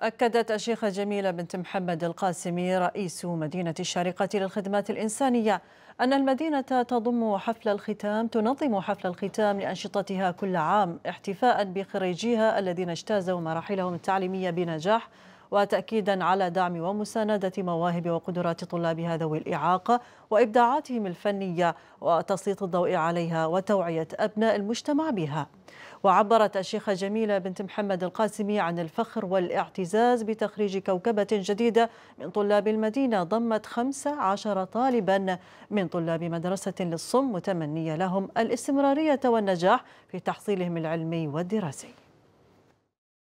أكدت الشيخة جميلة بنت محمد القاسمي رئيس مدينة الشارقة للخدمات الإنسانية أن المدينة تضم حفل الختام تنظم حفل الختام لأنشطتها كل عام احتفاء بخريجيها الذين اجتازوا مراحلهم التعليمية بنجاح وتأكيدا على دعم ومساندة مواهب وقدرات طلابها ذوي الإعاقة وإبداعاتهم الفنية وتسليط الضوء عليها وتوعية أبناء المجتمع بها وعبرت الشيخة جميلة بنت محمد القاسمي عن الفخر والاعتزاز بتخريج كوكبة جديدة من طلاب المدينة ضمت 15 طالبا من طلاب مدرسة للصم متمنية لهم الاستمرارية والنجاح في تحصيلهم العلمي والدراسي